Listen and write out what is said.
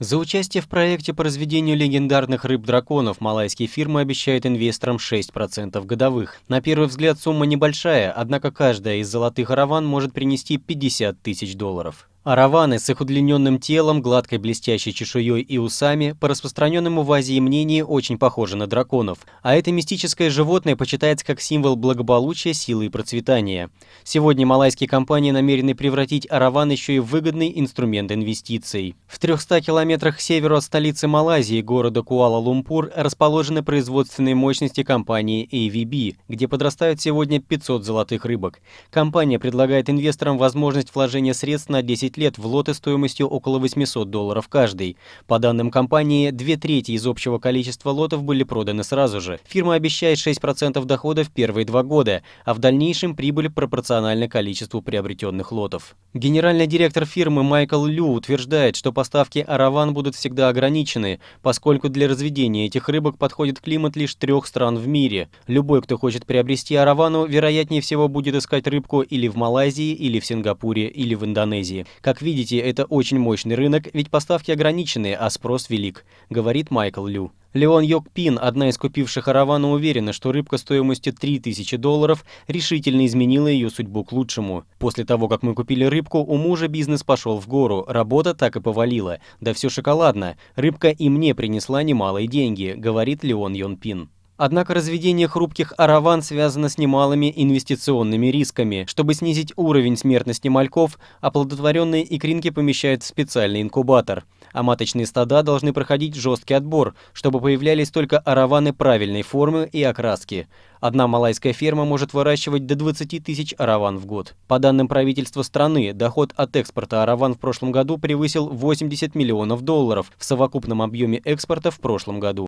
За участие в проекте по разведению легендарных рыб-драконов малайские фирмы обещают инвесторам 6% годовых. На первый взгляд сумма небольшая, однако каждая из золотых араван может принести 50 тысяч долларов. Араваны с их удлиненным телом, гладкой блестящей чешуей и усами, по распространенному в Азии мнению, очень похожи на драконов. А это мистическое животное почитается как символ благополучия, силы и процветания. Сегодня малайские компании намерены превратить араван еще и в выгодный инструмент инвестиций. В 300 километрах к северу от столицы Малайзии, города Куала-Лумпур, расположены производственные мощности компании AVB, где подрастают сегодня 500 золотых рыбок. Компания предлагает инвесторам возможность вложения средств на 10 лет в лоты стоимостью около 800 долларов каждый. По данным компании, две трети из общего количества лотов были проданы сразу же. Фирма обещает 6% дохода в первые два года, а в дальнейшем прибыль пропорциональна количеству приобретенных лотов. Генеральный директор фирмы Майкл Лю утверждает, что поставки араван будут всегда ограничены, поскольку для разведения этих рыбок подходит климат лишь трех стран в мире. Любой, кто хочет приобрести аравану, вероятнее всего будет искать рыбку или в Малайзии, или в Сингапуре, или в Индонезии. Как видите, это очень мощный рынок, ведь поставки ограничены, а спрос велик, говорит Майкл Лю. Леон Пин, одна из купивших Аравана, уверена, что рыбка стоимостью 3000 долларов решительно изменила ее судьбу к лучшему. После того, как мы купили рыбку, у мужа бизнес пошел в гору, работа так и повалила. Да все шоколадно, рыбка и мне принесла немалые деньги, говорит Леон Йон Пин. Однако разведение хрупких араван связано с немалыми инвестиционными рисками. Чтобы снизить уровень смертности мальков, оплодотворенные икринки помещают в специальный инкубатор. А маточные стада должны проходить жесткий отбор, чтобы появлялись только араваны правильной формы и окраски. Одна малайская ферма может выращивать до 20 тысяч араван в год. По данным правительства страны, доход от экспорта араван в прошлом году превысил 80 миллионов долларов в совокупном объеме экспорта в прошлом году.